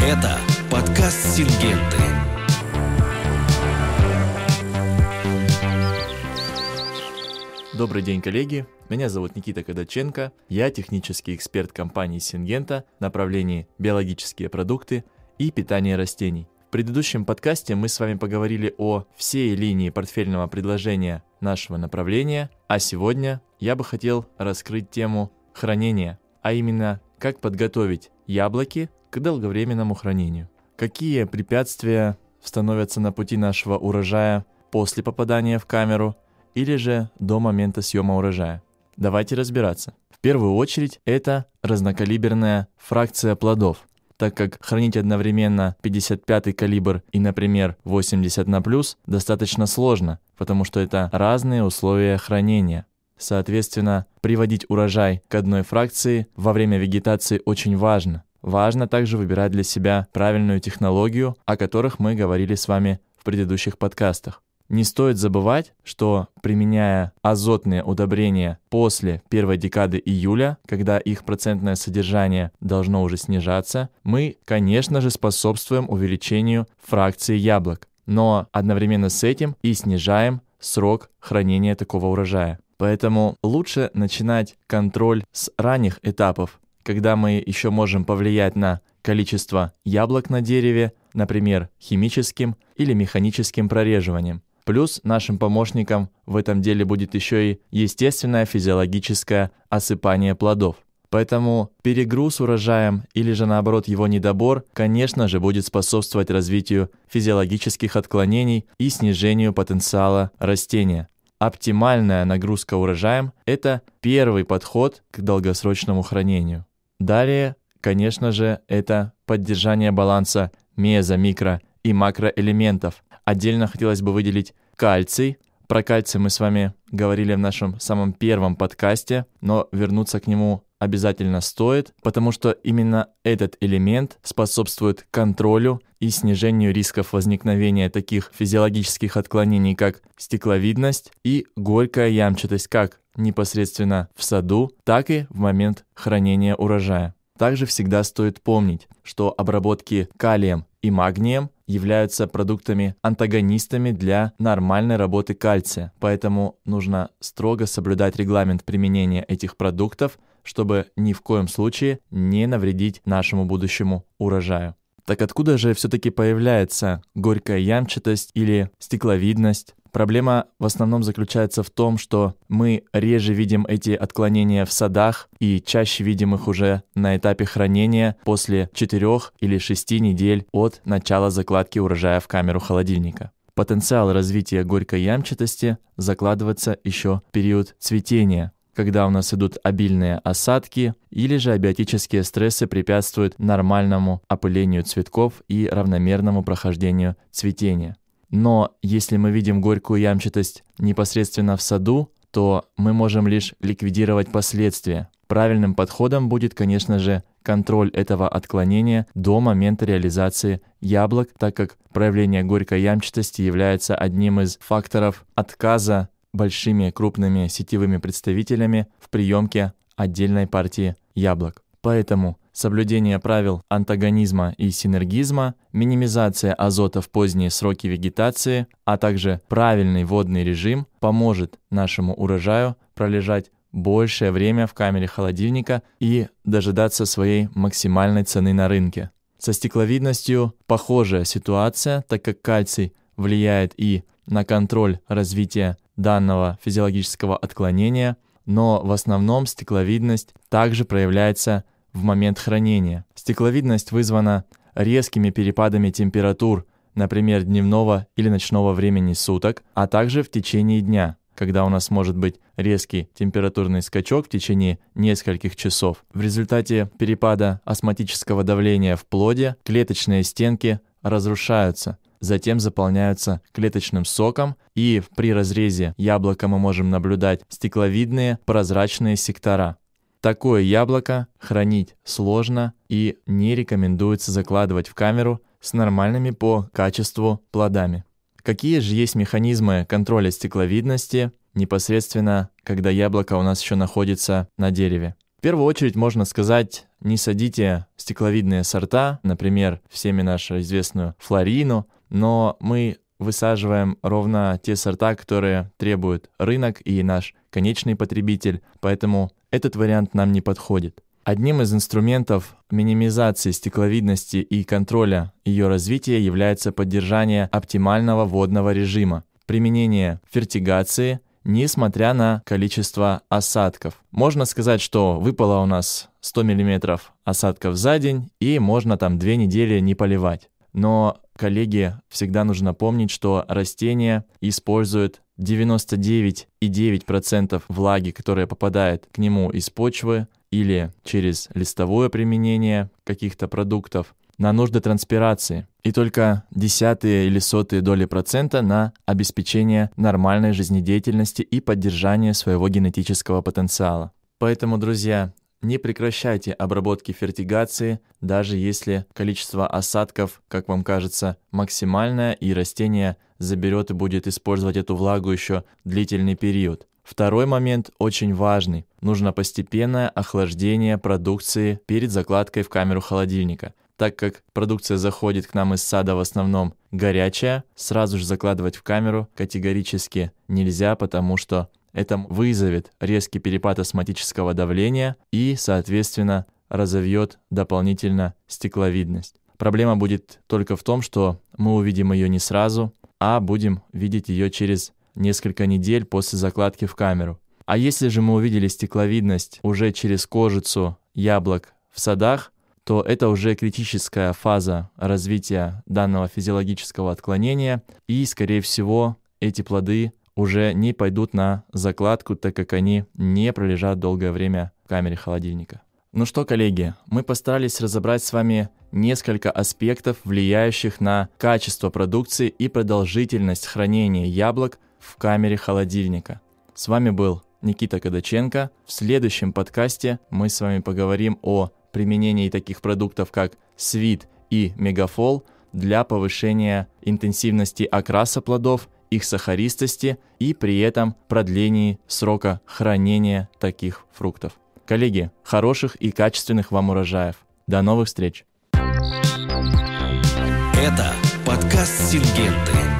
Это подкаст Сингенты. Добрый день, коллеги! Меня зовут Никита Кадаченко, я технический эксперт компании Сингента в направлении биологические продукты и питание растений. В предыдущем подкасте мы с вами поговорили о всей линии портфельного предложения нашего направления, а сегодня я бы хотел раскрыть тему хранения, а именно как подготовить яблоки к долговременному хранению. Какие препятствия становятся на пути нашего урожая после попадания в камеру или же до момента съема урожая? Давайте разбираться. В первую очередь это разнокалиберная фракция плодов, так как хранить одновременно 55 калибр и, например, 80 на плюс достаточно сложно, потому что это разные условия хранения. Соответственно, приводить урожай к одной фракции во время вегетации очень важно. Важно также выбирать для себя правильную технологию, о которых мы говорили с вами в предыдущих подкастах. Не стоит забывать, что применяя азотные удобрения после первой декады июля, когда их процентное содержание должно уже снижаться, мы, конечно же, способствуем увеличению фракции яблок, но одновременно с этим и снижаем срок хранения такого урожая. Поэтому лучше начинать контроль с ранних этапов, когда мы еще можем повлиять на количество яблок на дереве, например, химическим или механическим прореживанием. Плюс нашим помощником в этом деле будет еще и естественное физиологическое осыпание плодов. Поэтому перегруз урожаем или же наоборот его недобор, конечно же, будет способствовать развитию физиологических отклонений и снижению потенциала растения. Оптимальная нагрузка урожаем – это первый подход к долгосрочному хранению. Далее, конечно же, это поддержание баланса мезо, микро и макроэлементов. Отдельно хотелось бы выделить кальций. Про кальций мы с вами говорили в нашем самом первом подкасте, но вернуться к нему обязательно стоит, потому что именно этот элемент способствует контролю и снижению рисков возникновения таких физиологических отклонений, как стекловидность и горькая ямчатость как непосредственно в саду, так и в момент хранения урожая. Также всегда стоит помнить, что обработки калием и магнием являются продуктами-антагонистами для нормальной работы кальция, поэтому нужно строго соблюдать регламент применения этих продуктов – чтобы ни в коем случае не навредить нашему будущему урожаю. Так откуда же все-таки появляется горькая ямчатость или стекловидность? Проблема в основном заключается в том, что мы реже видим эти отклонения в садах и чаще видим их уже на этапе хранения после 4 или 6 недель от начала закладки урожая в камеру холодильника. Потенциал развития горькой ямчатости закладывается еще в период цветения, когда у нас идут обильные осадки, или же абиотические стрессы препятствуют нормальному опылению цветков и равномерному прохождению цветения. Но если мы видим горькую ямчатость непосредственно в саду, то мы можем лишь ликвидировать последствия. Правильным подходом будет, конечно же, контроль этого отклонения до момента реализации яблок, так как проявление горькой ямчатости является одним из факторов отказа большими крупными сетевыми представителями в приемке отдельной партии яблок. Поэтому соблюдение правил антагонизма и синергизма, минимизация азота в поздние сроки вегетации, а также правильный водный режим поможет нашему урожаю пролежать большее время в камере холодильника и дожидаться своей максимальной цены на рынке. Со стекловидностью похожая ситуация, так как кальций влияет и на контроль развития данного физиологического отклонения, но в основном стекловидность также проявляется в момент хранения. Стекловидность вызвана резкими перепадами температур, например, дневного или ночного времени суток, а также в течение дня, когда у нас может быть резкий температурный скачок в течение нескольких часов. В результате перепада осматического давления в плоде клеточные стенки разрушаются, затем заполняются клеточным соком, и при разрезе яблока мы можем наблюдать стекловидные прозрачные сектора. Такое яблоко хранить сложно и не рекомендуется закладывать в камеру с нормальными по качеству плодами. Какие же есть механизмы контроля стекловидности непосредственно, когда яблоко у нас еще находится на дереве? В первую очередь можно сказать не садите стекловидные сорта, например, всеми нашу известную флорину, но мы высаживаем ровно те сорта, которые требуют рынок и наш конечный потребитель, поэтому этот вариант нам не подходит. Одним из инструментов минимизации стекловидности и контроля ее развития является поддержание оптимального водного режима, применение фертигации, несмотря на количество осадков. Можно сказать, что выпало у нас 100 мм осадков за день, и можно там две недели не поливать. Но, коллеги, всегда нужно помнить, что растения используют 99,9% влаги, которая попадает к нему из почвы или через листовое применение каких-то продуктов на нужды транспирации и только десятые или сотые доли процента на обеспечение нормальной жизнедеятельности и поддержание своего генетического потенциала. Поэтому, друзья, не прекращайте обработки фертигации, даже если количество осадков, как вам кажется, максимальное, и растение заберет и будет использовать эту влагу еще длительный период. Второй момент очень важный. Нужно постепенное охлаждение продукции перед закладкой в камеру холодильника – так как продукция заходит к нам из сада в основном горячая, сразу же закладывать в камеру категорически нельзя, потому что это вызовет резкий перепад осматического давления и, соответственно, разовьет дополнительно стекловидность. Проблема будет только в том, что мы увидим ее не сразу, а будем видеть ее через несколько недель после закладки в камеру. А если же мы увидели стекловидность уже через кожицу яблок в садах, то это уже критическая фаза развития данного физиологического отклонения, и, скорее всего, эти плоды уже не пойдут на закладку, так как они не пролежат долгое время в камере холодильника. Ну что, коллеги, мы постарались разобрать с вами несколько аспектов, влияющих на качество продукции и продолжительность хранения яблок в камере холодильника. С вами был Никита Кадаченко. В следующем подкасте мы с вами поговорим о применении таких продуктов, как свит и мегафол, для повышения интенсивности окраса плодов, их сахаристости и при этом продлении срока хранения таких фруктов. Коллеги, хороших и качественных вам урожаев. До новых встреч! Это подкаст Сингенты.